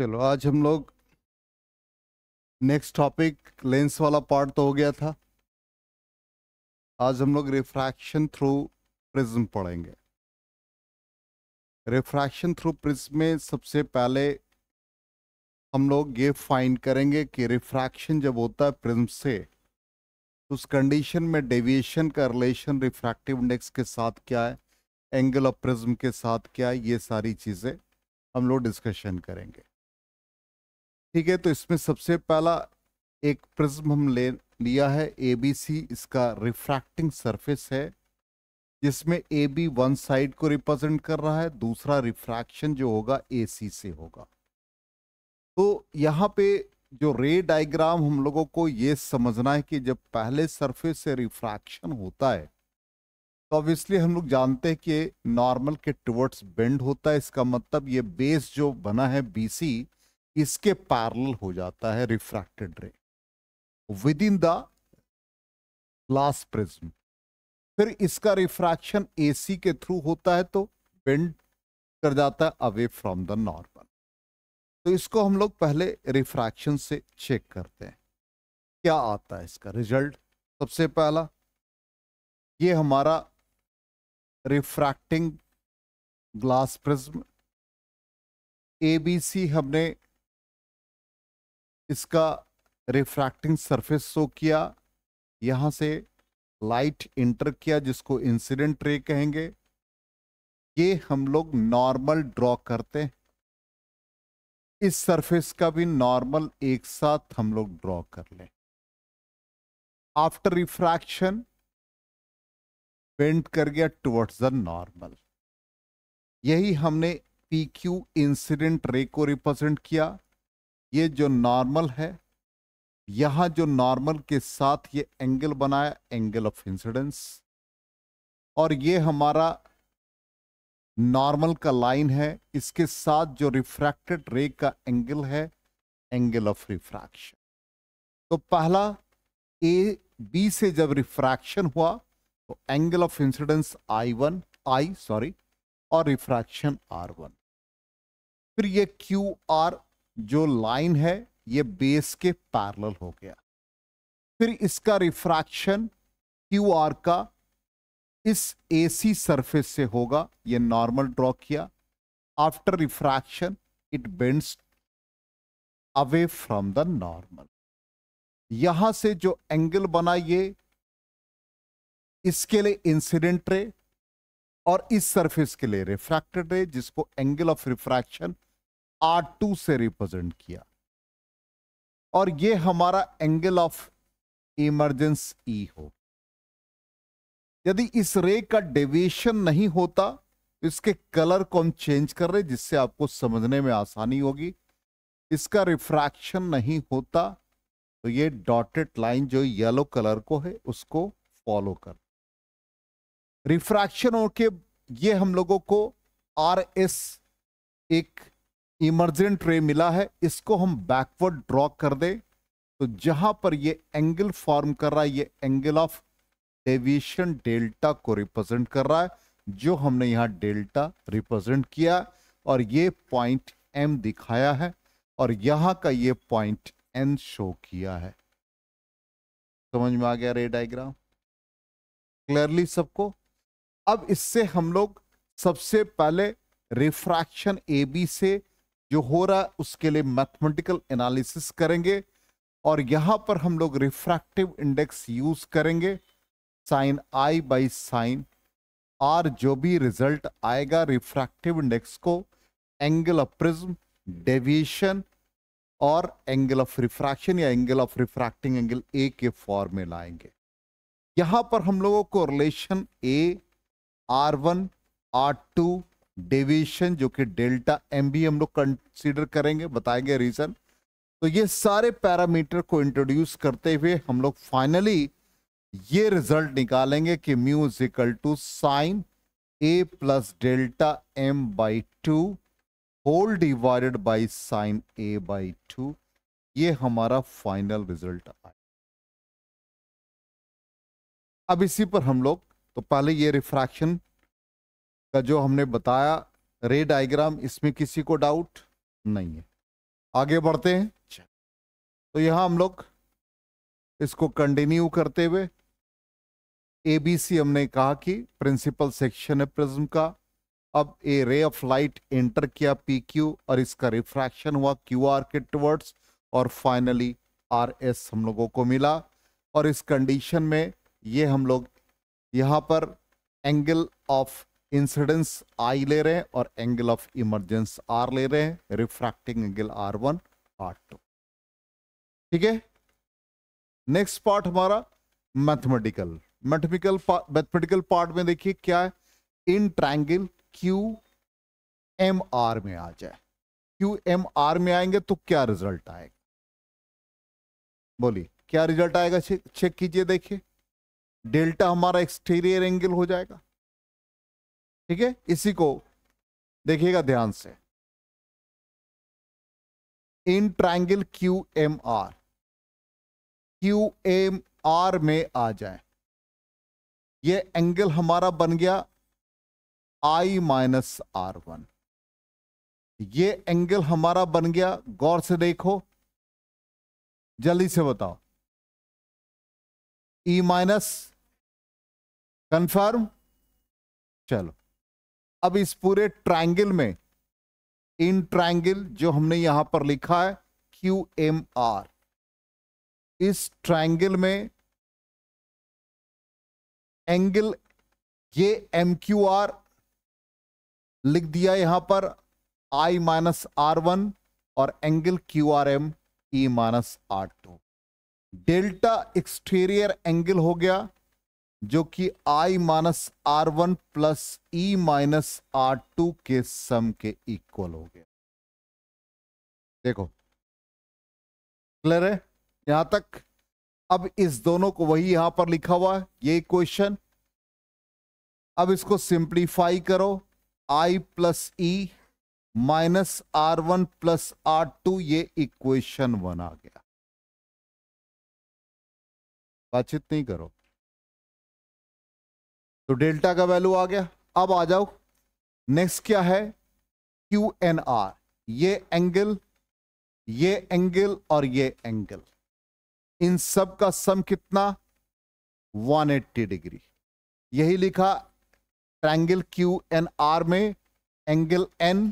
चलो आज हम लोग नेक्स्ट टॉपिक लेंस वाला पार्ट तो हो गया था आज हम लोग रिफ्रैक्शन थ्रू प्रिज्म पढ़ेंगे रिफ्रैक्शन थ्रू प्रिज्म में सबसे पहले हम लोग ये फाइंड करेंगे कि रिफ्रैक्शन जब होता है प्रिज्म से तो उस कंडीशन में डेविएशन का रिलेशन रिफ्रैक्टिव इंडेक्स के साथ क्या है एंगल ऑफ प्रिज्म के साथ क्या है ये सारी चीज़ें हम लोग डिस्कशन करेंगे ठीक है तो इसमें सबसे पहला एक प्रिज्म हम ले लिया है ए बी सी इसका रिफ्रैक्टिंग सरफेस है जिसमें ए बी वन साइड को रिप्रेजेंट कर रहा है दूसरा रिफ्रैक्शन जो होगा ए सी से होगा तो यहाँ पे जो रे डायग्राम हम लोगों को ये समझना है कि जब पहले सरफेस से रिफ्रैक्शन होता है तो ऑब्वियसली हम लोग जानते हैं कि नॉर्मल के टुवर्ड्स बेंड होता है इसका मतलब ये बेस जो बना है बी सी इसके पैरल हो जाता है refracted ray within the glass prism फिर इसका रिफ्रैक्शन एसी के थ्रू होता है तो बेंड कर जाता है अवे फ्रॉम द नॉर्मल तो इसको हम लोग पहले रिफ्रैक्शन से चेक करते हैं क्या आता है इसका रिजल्ट सबसे पहला ये हमारा refracting glass prism A B C हमने इसका रिफ्रैक्टिंग सरफेस शो किया यहाँ से लाइट इंटर किया जिसको इंसिडेंट रे कहेंगे ये हम लोग नॉर्मल ड्रॉ करते हैं इस सरफेस का भी नॉर्मल एक साथ हम लोग ड्रॉ कर लें आफ्टर रिफ्रैक्शन पेंट कर गया टुवर्ड्स द नॉर्मल यही हमने पी क्यू इंसिडेंट रे को रिप्रेजेंट किया ये जो नॉर्मल है यहां जो नॉर्मल के साथ ये एंगल बनाया एंगल ऑफ इंसिडेंस और ये हमारा नॉर्मल का लाइन है इसके साथ जो रिफ्रैक्टेड रे का एंगल है एंगल ऑफ रिफ्रैक्शन तो पहला ए बी से जब रिफ्रैक्शन हुआ तो angle of incidence I one I sorry और रिफ्रैक्शन आर वन फिर ये क्यू आर जो लाइन है ये बेस के पैरल हो गया फिर इसका रिफ्रैक्शन क्यू आर का इस एसी सरफेस से होगा ये नॉर्मल ड्रॉ किया after refraction it bends away from the normal यहां से जो एंगल बना ये इसके लिए इंसिडेंट रे और इस सरफेस के लिए रिफ्रैक्टेड रे जिसको angle of refraction R two से रिप्रेजेंट किया और ये हमारा एंगल ऑफ इमरजेंस ई हो यदि इस रे का डेविएशन नहीं होता तो इसके कलर को हम चेंज कर रहे जिससे आपको समझने में आसानी होगी इसका रिफ्रैक्शन नहीं होता तो ये डॉटेड लाइन जो येलो कलर को है उसको फॉलो कर रिफ्रैक्शन होके ये हम लोगों को आर एस एक इमरजेंट रे मिला है इसको हम बैकवर्ड ड्रॉ कर दे तो जहां पर ये एंगल फॉर्म कर रहा है ये एंगल ऑफ डेविएशन डेल्टा को रिप्रेजेंट कर रहा है जो हमने यहां डेल्टा रिप्रेजेंट किया और ये पॉइंट एम दिखाया है और यहां का ये पॉइंट एन शो किया है समझ में आ गया रे डायग्राम क्लियरली सबको अब इससे हम लोग सबसे पहले रिफ्रैक्शन ए बी से जो हो रहा है उसके लिए मैथमेटिकल एनालिसिस करेंगे और यहां पर हम लोग रिफ्रैक्टिव इंडेक्स यूज करेंगे sine I by sine R जो भी रिजल्ट आएगा रिफ्रैक्टिव इंडेक्स को एंगल ऑफ प्रिज्म डेविएशन और एंगल ऑफ रिफ्रैक्शन या angle of refracting angle A के फॉर्म में लाएंगे यहां पर हम लोगों को relation A R one R two deviation जो कि डेल्टा एम भी हम लोग कंसिडर करेंगे बताएंगे रीजन तो ये सारे पैरामीटर को इंट्रोड्यूस करते हुए हम लोग फाइनली ये रिजल्ट निकालेंगे कि mu is two sine A plus delta M by two whole divided by sine A by two ये हमारा फाइनल रिजल्ट आए अब इसी पर हम लोग तो पहले ये रिफ्रैक्शन का जो हमने बताया रे डायग्राम इसमें किसी को डाउट नहीं है आगे बढ़ते हैं तो यहां हम लोग इसको कंटिन्यू करते हुए एबीसी हमने कहा कि प्रिंसिपल सेक्शन है प्रिज्म का अब a ray of light enter किया पी क्यू और इसका रिफ्रैक्शन हुआ क्यू आर के टवर्ड्स और फाइनली आर एस हम लोगों को मिला और इस कंडीशन में ये हम लोग यहां पर एंगल ऑफ इंसिडेंस आई ले रहे हैं और एंगल ऑफ इमरजेंस आर ले रहे हैं refracting angle R one R two ठीक है नेक्स्ट पार्ट हमारा मैथमेटिकल मैथमेटिकल मैथमेटिकल पार्ट में देखिए क्या है in triangle Q M R में आ जाए क्यू एम आर में आएंगे तो क्या रिजल्ट आएगा बोलिए क्या रिजल्ट आएगा चेक कीजिए देखिए डेल्टा हमारा एक्सटीरियर एंगल हो जाएगा ठीक है इसी को देखिएगा ध्यान से in triangle Q M R Q M R में आ जाए ये एंगल हमारा बन गया आई माइनस आर वन ये एंगल हमारा बन गया गौर से देखो जल्दी से बताओ ई माइनस कंफर्म चलो अब इस पूरे ट्रायंगल में इन ट्रायंगल जो हमने यहां पर लिखा है क्यू एम आर इस ट्रायंगल में एंगल ये एम क्यू आर लिख दिया यहां पर आई माइनस आर वन और angle Q R M E minus R two delta exterior angle हो गया जो कि i minus R one plus E minus R two के सम के इक्वल हो गया देखो क्लियर है यहां तक अब इस दोनों को वही यहां पर लिखा हुआ है ये क्वेश्चन अब इसको सिंप्लीफाई करो i plus E e minus R one plus R two ये इक्वेशन बना गया बातचीत नहीं करो तो डेल्टा का वैल्यू आ गया अब आ जाओ नेक्स्ट क्या है क्यू एन आर ये एंगल ये एंगल और ये एंगल इन सब का सम कितना 180 डिग्री यही लिखा ट्रैंगल क्यू एन आर में angle N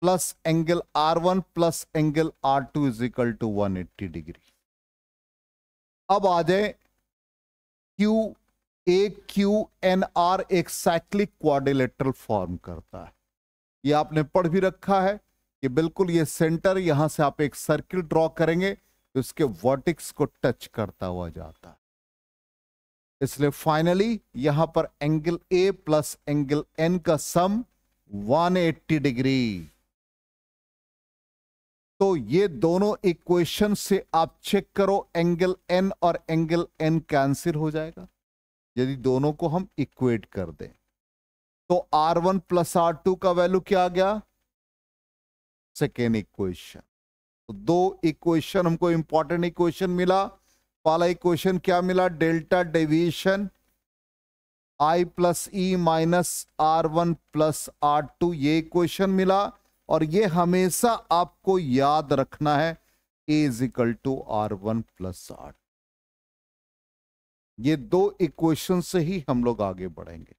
plus angle R one plus angle R two is equal to one eighty degree अब आ जाए Q A Q N R एक साइक्लिक क्वारिलेटरल फॉर्म करता है ये आपने पढ़ भी रखा है कि बिल्कुल ये सेंटर यहां से आप एक सर्किल ड्रॉ करेंगे तो वर्टिक्स को टच करता हुआ जाता है इसलिए फाइनली यहां पर angle A plus angle N का सम 180 डिग्री तो ये दोनों इक्वेशन से आप चेक करो एंगल एन और एंगल एन कैंसिल हो जाएगा यदि दोनों को हम इक्वेट कर दें तो R one plus R two का वैल्यू क्या आ गया सेकेंड इक्वेशन तो दो इक्वेशन हमको इंपॉर्टेंट इक्वेशन मिला पहला इक्वेशन क्या मिला delta deviation I plus E minus R one plus R two ये इक्वेशन मिला और ये हमेशा आपको याद रखना है A is equal to R one plus R ये दो इक्वेशन से ही हम लोग आगे बढ़ेंगे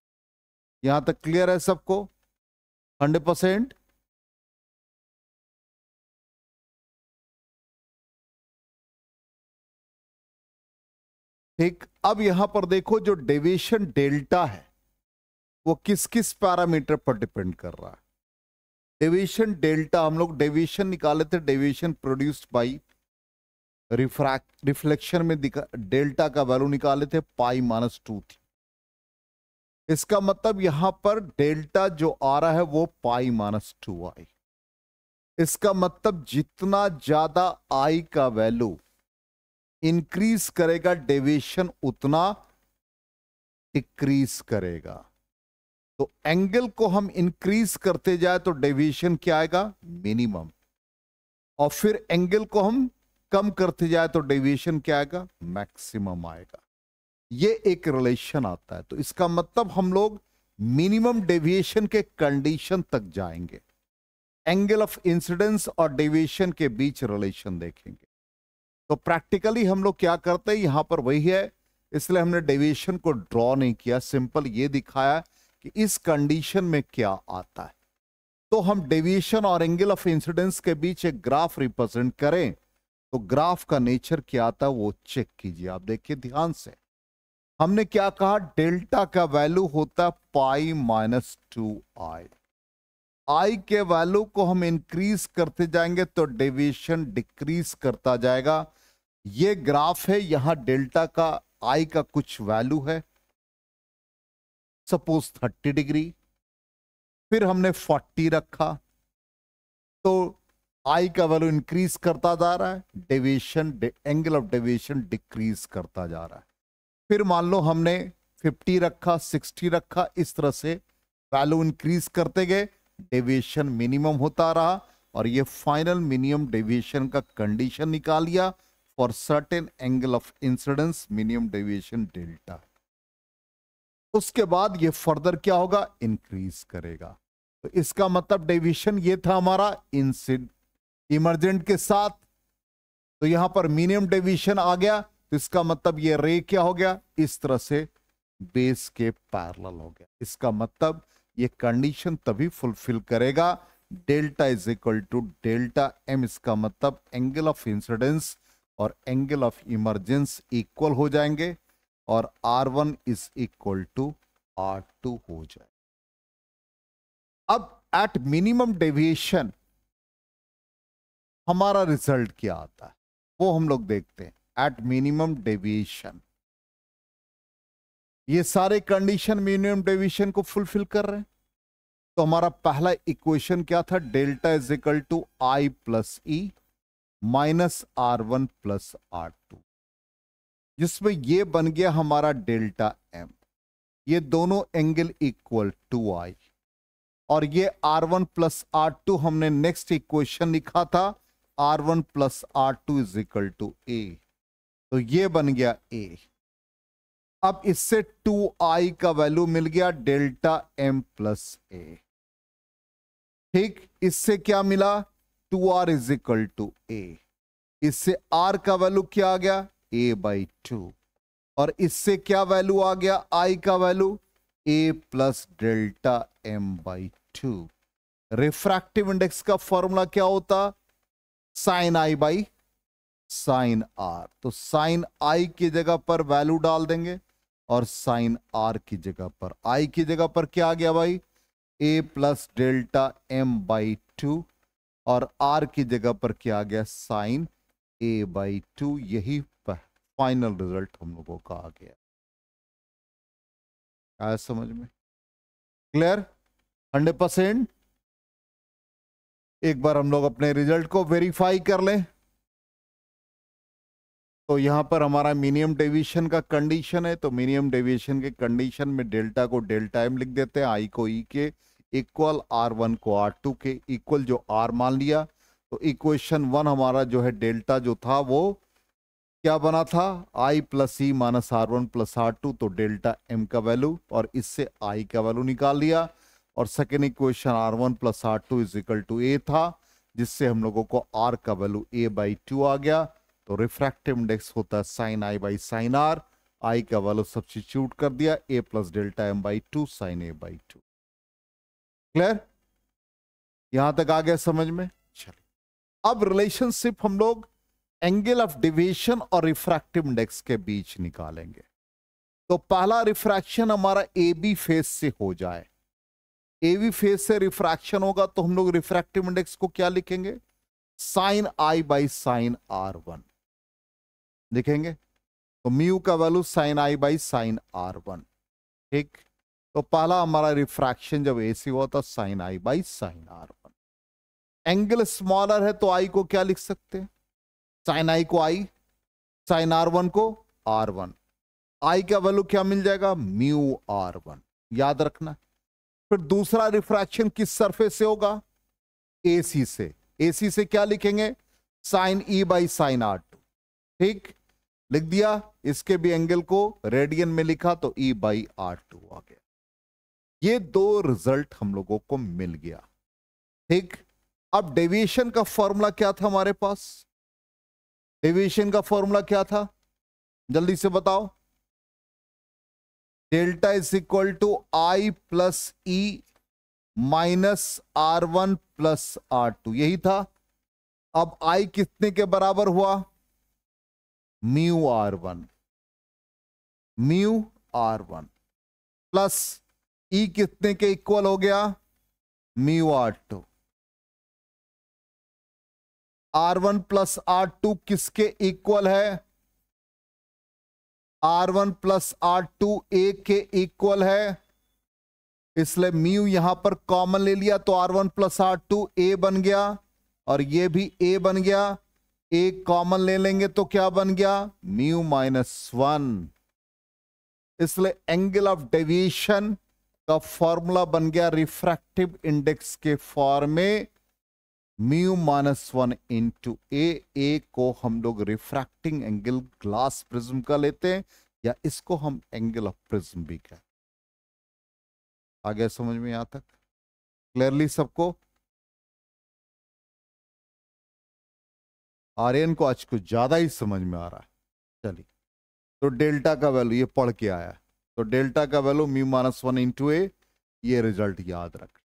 यहां तक क्लियर है सबको हंड्रेड परसेंट ठीक अब यहां पर देखो जो डेविएशन डेल्टा है वो किस किस पैरामीटर पर डिपेंड कर रहा है डेविएशन डेल्टा हम लोग डेविएशन निकाले थे deviation produced by refract reflection में दिखा डेल्टा का वैल्यू निकाले थे पाई माइनस टू थी इसका मतलब यहां पर डेल्टा जो आ रहा है वो पाई माइनस टू आई इसका मतलब जितना ज्यादा आई का वैल्यू इंक्रीज करेगा डेविएशन उतना डिक्रीज करेगा तो एंगल को हम इंक्रीज करते जाए तो डेविएशन क्या आएगा मिनिमम और फिर एंगल को हम कम करते जाए तो डेविएशन क्या आएगा मैक्सिमम आएगा ये एक रिलेशन आता है तो इसका मतलब हम लोग मिनिमम डेविएशन के कंडीशन तक जाएंगे एंगल ऑफ इंसिडेंस और डेविएशन के बीच रिलेशन देखेंगे तो प्रैक्टिकली हम लोग क्या करते हैं यहां पर वही है इसलिए हमने डेविएशन को ड्रॉ नहीं किया सिंपल ये दिखाया कि इस कंडीशन में क्या आता है तो हम डेविएशन और एंगल ऑफ इंसिडेंस के बीच एक ग्राफ रिप्रेजेंट करें तो ग्राफ का नेचर क्या था वो चेक कीजिए आप देखिए ध्यान से हमने क्या कहा डेल्टा का वैल्यू होता है पाई माइनस टू आई आई के वैल्यू को हम इंक्रीज करते जाएंगे तो डेविएशन डिक्रीज करता जाएगा ये ग्राफ है यहां डेल्टा का आई का कुछ वैल्यू है सपोज थर्टी डिग्री फिर हमने फोर्टी रखा तो आई का वैल्यू इंक्रीज करता जा रहा है deviation angle of deviation decrease करता जा रहा है फिर मान लो हमने 50 रखा 60 रखा इस तरह से वैल्यू इंक्रीज करते गए डेविएशन मिनिमम होता रहा और ये फाइनल मिनिमम डेविएशन का कंडीशन निकाल लिया for certain angle of incidence minimum deviation delta उसके बाद ये फर्दर क्या होगा इंक्रीज करेगा तो इसका मतलब डेविएशन ये था हमारा इंसिड इमरजेंट के साथ तो यहां पर मिनिमम डेविशन आ गया तो इसका मतलब ये रे क्या हो गया इस तरह से बेस के पैरल हो गया इसका मतलब ये कंडीशन तभी फुलफिल करेगा delta is equal to delta M इसका मतलब एंगल ऑफ इंसिडेंस और एंगल ऑफ इमरजेंस इक्वल हो जाएंगे और R one is equal to R two हो जाए अब एट मिनिमम डेविएशन हमारा रिजल्ट क्या आता है वो हम लोग देखते हैं एट मिनिमम डेविएशन ये सारे कंडीशन मिनिमम डेविएशन को फुलफिल कर रहे हैं तो हमारा पहला इक्वेशन क्या था delta is equal to I plus E minus R one plus R two जिसमें ये बन गया हमारा डेल्टा एम ये दोनों एंगल इक्वल टू आई और ये R one plus R two हमने नेक्स्ट इक्वेशन लिखा था R one plus R two is equal to A तो ये बन गया ए अब इससे टू आई का वैल्यू मिल गया डेल्टा एम प्लस ए ठीक इससे क्या मिला two R is equal to A इससे आर का वैल्यू क्या आ गया ए बाई टू और इससे क्या वैल्यू आ गया आई का value A plus delta M by two refractive index का फॉर्मूला क्या होता है sine I by sine R तो साइन आई की जगह पर वैल्यू डाल देंगे और साइन आर की जगह पर आई की जगह पर क्या आ गया भाई A plus delta M by two और आर की जगह पर क्या आ गया साइन ए बाई टू यही फाइनल रिजल्ट हम लोगों का आ गया आया समझ में क्लियर हंड्रेड परसेंट एक बार हम लोग अपने रिजल्ट को वेरीफाई कर लें तो यहां पर हमारा मिनिमम डेविएशन का कंडीशन है तो मिनिमम डेविएशन के कंडीशन में डेल्टा को डेल्टा एम लिख देते हैं आई को ई e के इक्वल आर वन को आर टू के इक्वल जो आर मान लिया तो इक्वेशन वन हमारा जो है डेल्टा जो था वो क्या बना था I plus E minus R one plus R two तो डेल्टा एम का वैल्यू और इससे आई का वैल्यू निकाल लिया और second equation R one plus R two is equal to A था जिससे हम लोगों को आर का वैल्यू ए बाई टू आ गया तो रिफ्रैक्टिव इंडेक्स होता है sine I by sine R I का वैल्यू सब्सिट्यूट कर दिया A plus delta M by two sine A by two clear यहां तक आ गया समझ में चलो अब रिलेशनशिप हम लोग एंगल ऑफ डिविएशन और रिफ्रैक्टिव इंडेक्स के बीच निकालेंगे तो पहला रिफ्रैक्शन हमारा ए बी फेस से हो जाए एवी फेस से रिफ्रैक्शन होगा तो हम लोग रिफ्रैक्टिव इंडेक्स को क्या लिखेंगे sine I by sine R one लिखेंगे तो म्यू का value sine I by sine R one ठीक तो पहला हमारा रिफ्रैक्शन जब एसी हुआ था sine I by sine R one angle smaller है तो आई को क्या लिख सकते हैं साइन आई को आई साइन आर वन को आर वन आई का वैल्यू क्या मिल जाएगा म्यू आर वन याद रखना है फिर दूसरा रिफ्रैक्शन किस सरफेस से होगा एसी से एसी से क्या लिखेंगे sine E by sine R two ठीक लिख दिया इसके भी एंगल को रेडियन में लिखा तो ई बाई आर टू आ गया ये दो रिजल्ट हम लोगों को मिल गया ठीक अब डेविएशन का फॉर्मूला क्या था हमारे पास डेविएशन का फॉर्मूला क्या था जल्दी से बताओ delta is equal to I plus E minus R one plus R two यही था अब आई कितने के बराबर हुआ mu R one mu R one plus E कितने के इक्वल हो गया mu R two R one plus R two किसके इक्वल है R one plus R two A के इक्वल है इसलिए म्यू यहां पर कॉमन ले लिया तो R one plus R two A बन गया और ये भी ए बन गया ए कॉमन ले लेंगे तो क्या बन गया म्यू माइनस वन इसलिए एंगल ऑफ डेविएशन का फॉर्मूला बन गया रिफ्रैक्टिव इंडेक्स के फॉर्म में mu minus one into A A को हम लोग रिफ्रैक्टिंग एंगल ग्लास प्रिज्म का लेते हैं या इसको हम एंगल ऑफ प्रिज्म भी कहते हैं आ गया समझ में यहां तक क्लियरली सबको आर्यन को आज कुछ ज्यादा ही समझ में आ रहा है चलिए तो डेल्टा का वैल्यू ये पढ़ के आया है तो डेल्टा का value mu minus one into A ये रिजल्ट याद रख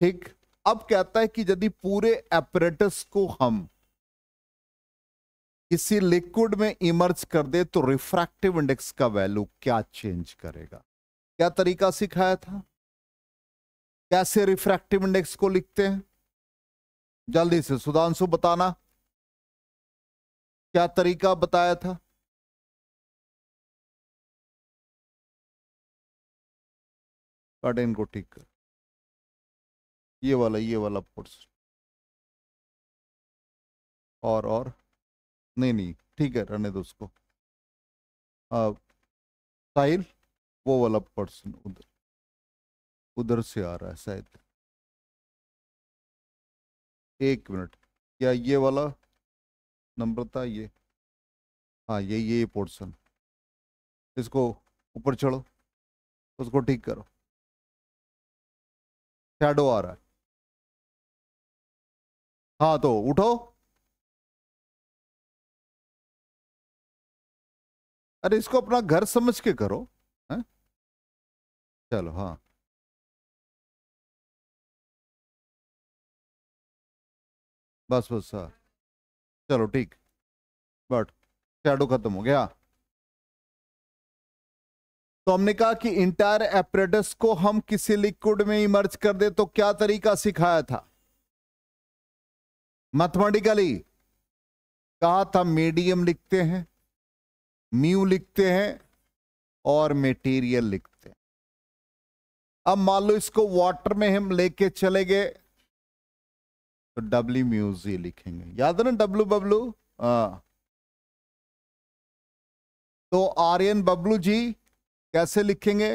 ठीक अब कहता है कि यदि पूरे एपरेटस को हम किसी लिक्विड में इमर्ज कर दे तो रिफ्रैक्टिव इंडेक्स का वैल्यू क्या चेंज करेगा क्या तरीका सिखाया था कैसे रिफ्रैक्टिव इंडेक्स को लिखते हैं जल्दी से सुधांशु बताना क्या तरीका बताया था कट इनको ठीक कर ये वाला ये वाला पोर्ट्स और और नहीं नहीं ठीक है रहने दो उसको साहिल वो वाला पर्सन उधर उधर से आ रहा है शायद एक मिनट क्या ये वाला नंबर था ये हाँ ये ये पोर्सन इसको ऊपर चढ़ो उसको ठीक करो शैडो आ रहा है हाँ तो उठो अरे इसको अपना घर समझ के करो है चलो हाँ बस बस हाँ चलो ठीक बट शैडो खत्म हो गया तो हमने कहा कि इंटायर एपरेटस को हम किसी लिक्विड में इमर्ज कर दे तो क्या तरीका सिखाया था मैथमेटिकली कहा था मीडियम लिखते हैं म्यू लिखते हैं और मेटीरियल लिखते हैं अब मान लो इसको वाटर में हम लेके चले गए तो डब्ल्यू म्यूजी लिखेंगे याद है ना डब्लू बब्लू हाँ। तो आर्यन बब्लू जी कैसे लिखेंगे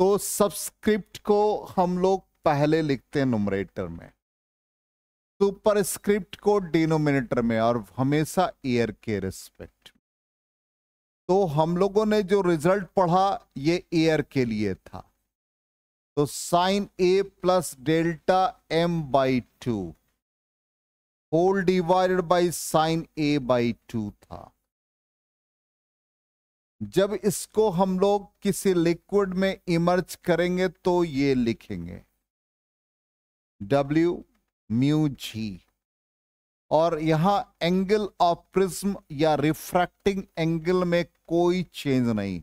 तो सबस्क्रिप्ट को हम लोग पहले लिखते हैं नोमरेटर में सुपरस्क्रिप्ट को डिनोमिनेटर में और हमेशा एयर के रिस्पेक्ट तो हम लोगों ने जो रिजल्ट पढ़ा ये एयर के लिए था तो sine A plus delta M by two whole divided by sine A by two था जब इसको हम लोग किसी लिक्विड में इमर्ज करेंगे तो ये लिखेंगे डब्ल्यू म्यू जी और यहां एंगल ऑफ प्रिज्म या रिफ्रैक्टिंग एंगल में कोई चेंज नहीं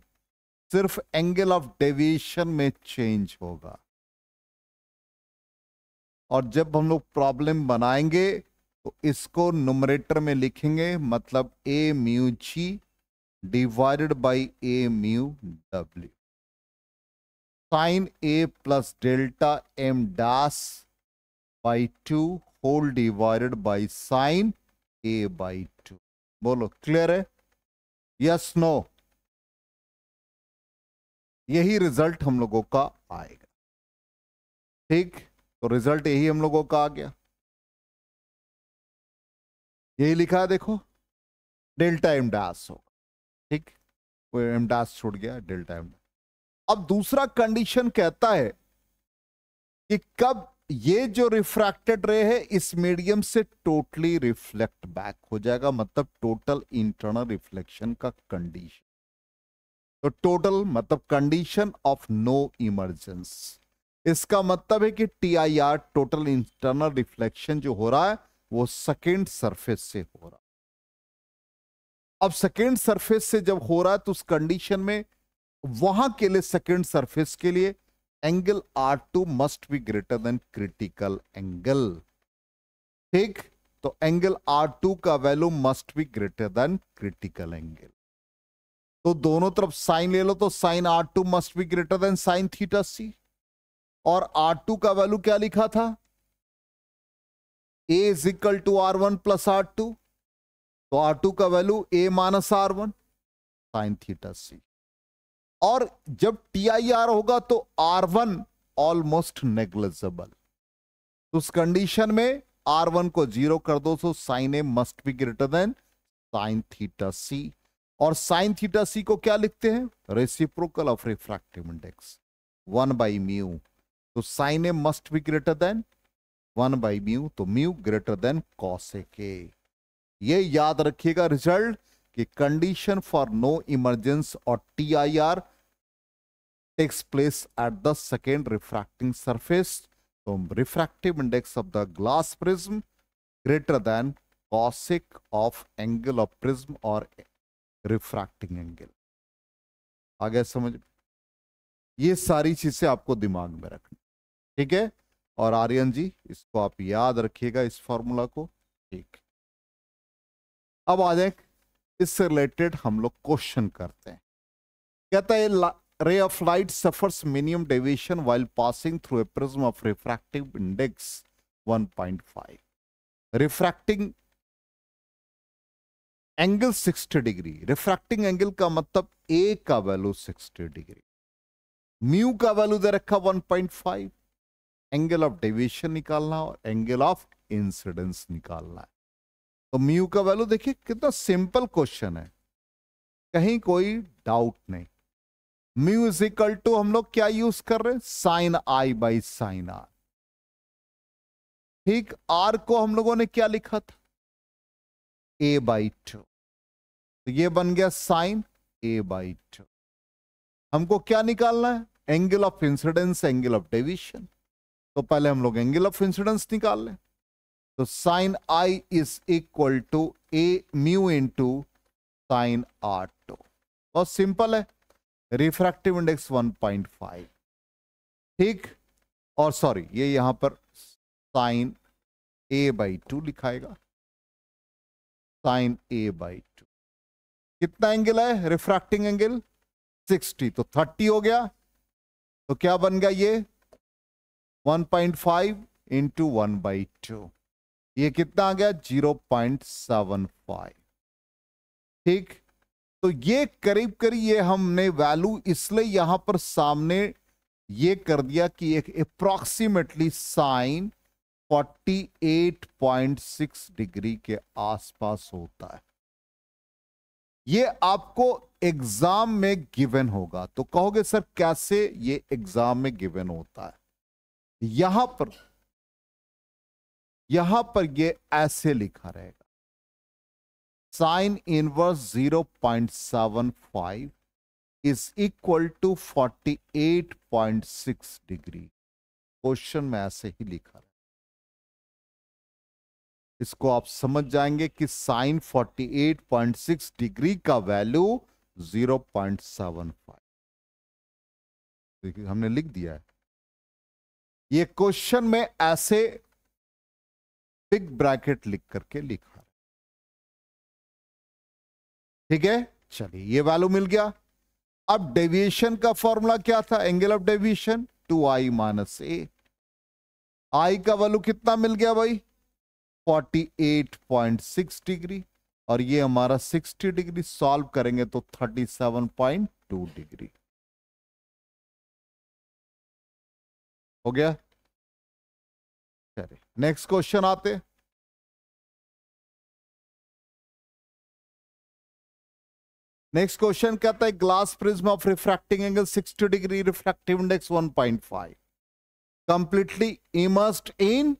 सिर्फ एंगल ऑफ डेविएशन में चेंज होगा और जब हम लोग प्रॉब्लम बनाएंगे तो इसको नोमरेटर में लिखेंगे मतलब A mu G divided by A mu W sine A plus delta M dash by two whole divided by sine A by two बोलो क्लियर है यस नो यही रिजल्ट हम लोगों का आएगा ठीक तो रिजल्ट यही हम लोगों का आ गया यही लिखा है देखो डेल्टा एम डैश होगा ठीक एम डैश छूट गया डेल्टा एम अब दूसरा कंडीशन कहता है कि कब ये जो रिफ्रैक्टेड रे है इस मीडियम से टोटली रिफ्लेक्ट बैक हो जाएगा मतलब टोटल इंटरनल रिफ्लेक्शन का कंडीशन तो टोटल मतलब कंडीशन ऑफ नो इमरजेंस इसका मतलब है कि टीआईआर टोटल इंटरनल रिफ्लेक्शन जो हो रहा है वो सेकेंड सरफेस से हो रहा अब सेकेंड सरफेस से जब हो रहा है तो उस कंडीशन में वहां के लिए सेकेंड सरफेस के लिए R two must be greater than critical angle ठीक तो एंगल आर टू का value must be greater than critical angle तो दोनों तरफ साइन ले लो तो sine R two must be greater than sine theta C और आर टू का वैल्यू क्या लिखा था A is equal to R one plus R two तो आर टू का value A minus R one sine theta C और जब T I R होगा तो आर वन ऑलमोस्ट नेग्लेजेबल उस कंडीशन में आर वन को जीरो कर दो so sine A must be greater than sine theta C और साइन थीटा सी को क्या लिखते हैं reciprocal of refractive index one by mu तो sine A must be greater than one by mu तो mu greater than cos A के ये याद रखिएगा रिजल्ट कि कंडीशन फॉर नो इमरजेंस और T I R takes place at the second refracting surface. So refractive index of the glass prism greater than cosec of angle of prism or refracting angle. आगे समझ ये सारी चीजें आपको दिमाग में रखनी ठीक है और आर्यन जी इसको आप याद रखिएगा इस फॉर्मूला को ठीक अब आ जाए इससे रिलेटेड हम लोग क्वेश्चन करते हैं कहता है ray of light suffers minimum deviation while passing through a prism of refractive index 1.5. Refracting angle 60 degree refracting angle का मतलब ए का वैल्यू 60 डिग्री म्यू का वैल्यू दे रखा 1.5 एंगल ऑफ डेविएशन निकालना और एंगल ऑफ इंसिडेंस निकालना है तो म्यू का वैल्यू देखिए कितना सिंपल क्वेश्चन है कहीं कोई डाउट नहीं म्यूजिकल टू हम लोग क्या यूज कर रहे हैं sine I by sine R ठीक आर को हम लोगों ने क्या लिखा था ए बाई टू तो ये बन गया साइन ए बाई टू हमको क्या निकालना है angle of incidence angle of deviation तो पहले हम लोग एंगल ऑफ इंसिडेंस निकाल लें तो sine I is equal to A mu into sine R two बहुत सिंपल है रिफ्रैक्टिव इंडेक्स 1.5 ठीक और सॉरी ये यहां पर साइन ए बाई टू लिखाएगा साइन ए बाई टू कितना एंगल है रिफ्रैक्टिंग एंगल 60 तो 30 हो गया तो क्या बन गया ये 1.5 point five into one by two ये कितना आ गया 0.75 ठीक तो ये करीब करीब ये हमने वैल्यू इसलिए यहां पर सामने ये कर दिया कि एक अप्रोक्सीमेटली साइन 48.6 डिग्री के आसपास होता है ये आपको एग्जाम में गिवन होगा तो कहोगे सर कैसे ये एग्जाम में गिवन होता है यहां पर यहां पर ये ऐसे लिखा रहेगा sine inverse 0.75 forty eight point 48.6 degree question में ऐसे ही लिखा रहा इसको आप समझ जाएंगे कि साइन 48.6 डिग्री का वैल्यू 0.75 देखिए हमने लिख दिया है ये क्वेश्चन में ऐसे बिग ब्रैकेट लिख करके लिखा ठीक है चलिए ये वैल्यू मिल गया अब डेविएशन का फॉर्मूला क्या था angle of deviation two I minus A I का वैल्यू कितना मिल गया भाई 48.6 डिग्री और ये हमारा 60 डिग्री सॉल्व करेंगे तो 37.2 डिग्री हो गया चलिए नेक्स्ट क्वेश्चन आते नेक्स्ट क्वेश्चन कहता है glass prism of refracting angle 60 degree refractive index 1.5 point five completely immersed in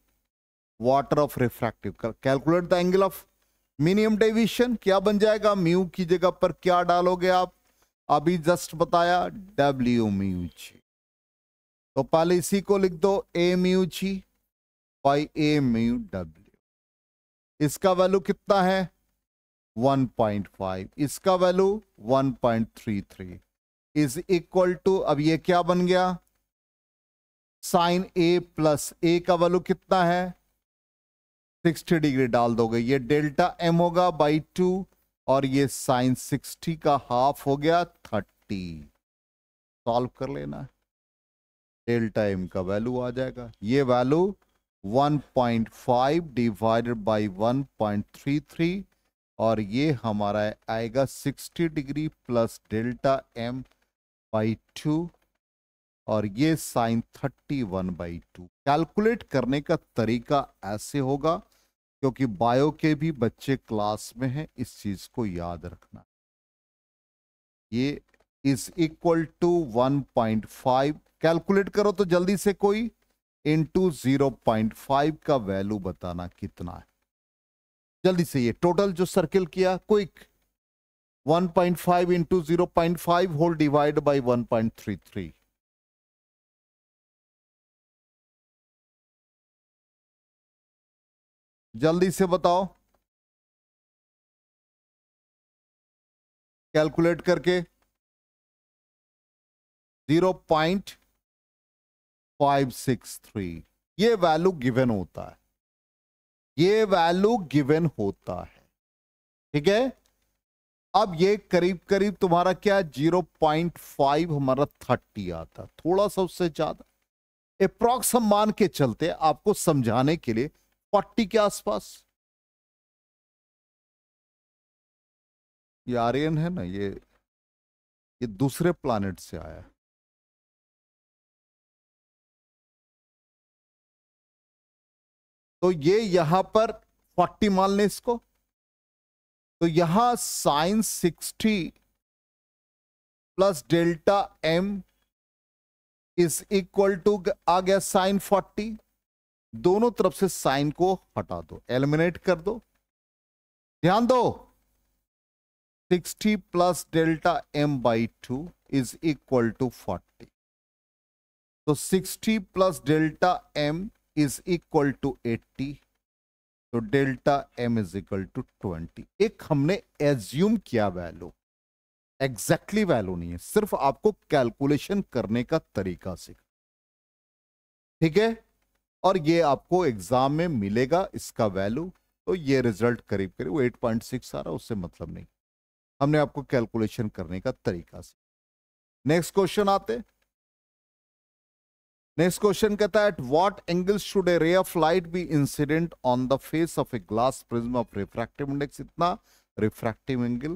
water of refractive calculate the angle of minimum deviation क्या बन जाएगा म्यू की जगह पर क्या डालोगे आप अभी जस्ट बताया डब्ल्यू म्यू जी तो पहले इसी को लिख दो A mu G by A mu W इसका वैल्यू कितना है 1.5 इसका वैल्यू 1.33 इज इक्वल टू अब ये क्या बन गया साइन ए प्लस ए का वैल्यू कितना है 60 डिग्री डाल दोगे ये डेल्टा एम होगा बाई टू और ये साइन 60 का हाफ हो गया 30 सॉल्व कर लेना डेल्टा एम का वैल्यू आ जाएगा ये वैल्यू 1.5 डिवाइडेड बाय 1.33 और ये हमारा आएगा 60 degree plus delta M by two और ये साइन 31 बाई टू कैलकुलेट करने का तरीका ऐसे होगा क्योंकि बायो के भी बच्चे क्लास में हैं इस चीज को याद रखना ये इज इक्वल टू 1.5 कैलकुलेट करो तो जल्दी से कोई इनटू 0.5 का वैल्यू बताना कितना है जल्दी से ये टोटल जो सर्किल किया quick 1.5 point five into zero point five whole divide by one point three three जल्दी से बताओ कैलकुलेट करके zero point five six three ये वैल्यू गिवन होता है ये वैल्यू गिवन होता है ठीक है अब ये करीब करीब तुम्हारा क्या जीरो पॉइंट फाइव हमारा थर्टी आता थोड़ा सा उससे ज्यादा अप्रोक्स हम मान के चलते आपको समझाने के लिए फोर्टी के आसपास ये आर्यन है ना ये ये दूसरे प्लानिट से आया है तो ये यहां पर 40 मान लें इसको तो यहां sine 60 plus delta M is equal to आ गया साइन 40 दोनों तरफ से साइन को हटा दो एलिमिनेट कर दो ध्यान दो 60 plus delta M by two is equal to 40 तो 60 plus delta M is equal to 80 तो delta M is equal to 20 एक हमने एज्यूम किया वैल्यू एग्जैक्टली वैल्यू नहीं है सिर्फ आपको कैलकुलेशन करने का तरीका सीख ठीक है और ये आपको एग्जाम में मिलेगा इसका वैल्यू तो ये रिजल्ट करीब करीब एट पॉइंट सिक्स आ रहा उससे मतलब नहीं हमने आपको कैलकुलेशन करने का तरीका सीखा नेक्स्ट क्वेश्चन आते हैं नेक्स्ट क्वेश्चन कहता है at what angle should a ray of light be incident on the face of a glass prism of refractive index इतना रिफ्रैक्टिव एंगल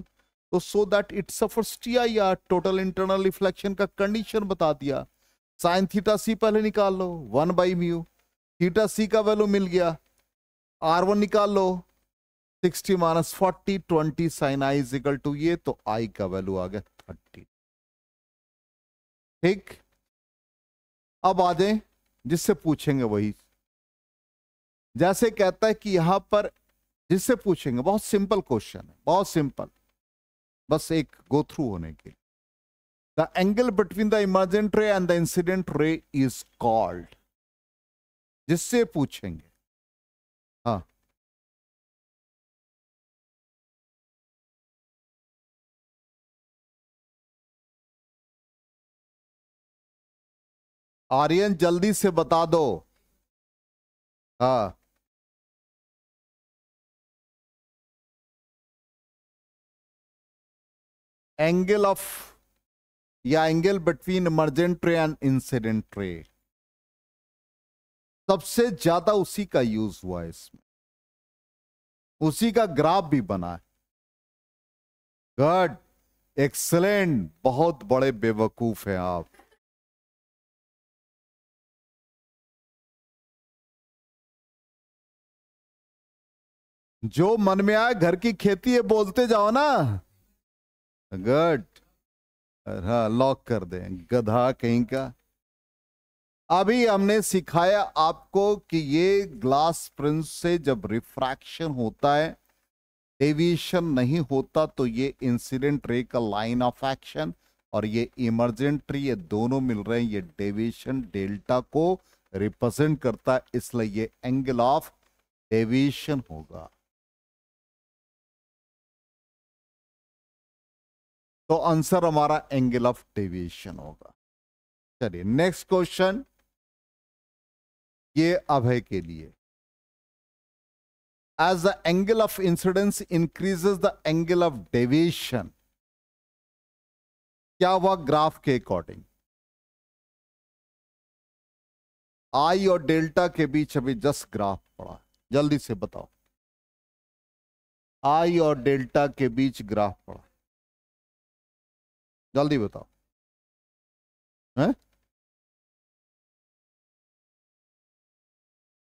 तो so that it suffers TIR total internal reflection का condition बता दिया sine theta C पहले निकाल लो one by mu theta C का value मिल गया आर वन निकाल लो sixty minus forty twenty sine I is equal to ये तो आई का वैल्यू आ गया थर्टी ठीक अब आ जाए जिससे पूछेंगे वही जैसे कहता है कि यहां पर जिससे पूछेंगे बहुत सिंपल क्वेश्चन है बहुत सिंपल बस एक गो थ्रू होने के लिए the angle between the emergent ray and the incident ray is called जिससे पूछेंगे हाँ आर्यन जल्दी से बता दो हा एंगल ऑफ या angle between emergent ray and incident ray सबसे ज्यादा उसी का यूज हुआ है इसमें उसी का ग्राफ भी बना है गड एक्सलेंट बहुत बड़े बेवकूफ हैं आप जो मन में आए घर की खेती है बोलते जाओ ना गट हाँ लॉक कर दें गधा कहीं का अभी हमने सिखाया आपको कि ये ग्लास प्रिंस से जब रिफ्रैक्शन होता है एविएशन नहीं होता तो ये इंसिडेंट रे का लाइन ऑफ एक्शन और ये इमरजेंट रे ये दोनों मिल रहे हैं ये डेविएशन डेल्टा को रिप्रेजेंट करता है इसलिए ये एंगल ऑफ डेविएशन होगा तो आंसर हमारा एंगल ऑफ डेविएशन होगा चलिए नेक्स्ट क्वेश्चन ये अभय के लिए as the angle of incidence increases the angle of deviation क्या हुआ ग्राफ के अकॉर्डिंग आई और डेल्टा के बीच अभी जस्ट ग्राफ पड़ा जल्दी से बताओ आई और डेल्टा के बीच ग्राफ पड़ा जल्दी बताओ हैं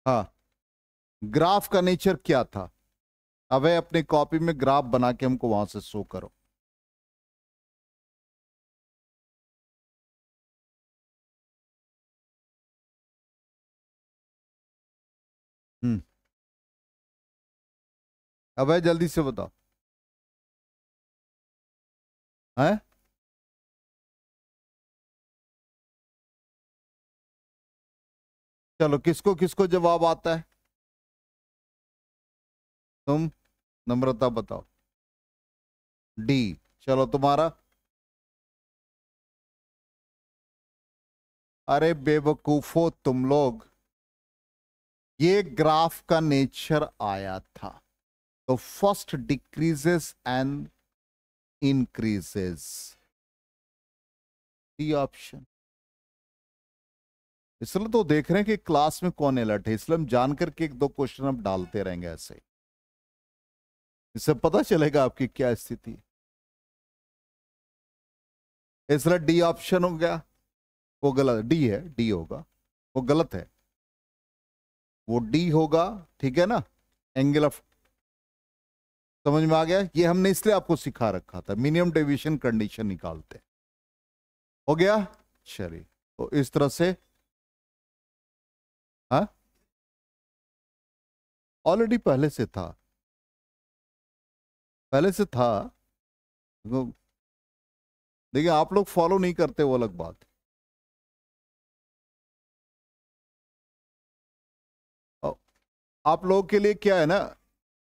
हाँ ग्राफ का नेचर क्या था अब अपने कॉपी में ग्राफ बना के हमको वहां से शो करो हम्म। अब है जल्दी से बताओ हैं चलो किसको किसको जवाब आता है तुम नम्रता बताओ डी चलो तुम्हारा अरे बेवकूफो तुम लोग ये ग्राफ का नेचर आया था तो first decreases and increases D option इसलिए तो देख रहे हैं कि क्लास में कौन अलर्ट है इसलिए हम जान करके एक दो क्वेश्चन हम डालते रहेंगे ऐसे इससे पता चलेगा आपकी क्या स्थिति है इसलिए डी ऑप्शन हो गया वो गलत डी है डी होगा वो गलत है वो डी होगा ठीक है ना एंगल ऑफ समझ में आ गया ये हमने इसलिए आपको सिखा रखा था मिनिमम डेविएशन कंडीशन निकालते हो गया चलिए तो इस तरह से ऑलरेडी हाँ? पहले से था पहले से था तो देखिए आप लोग फॉलो नहीं करते वो अलग बात आप लोगों के लिए क्या है ना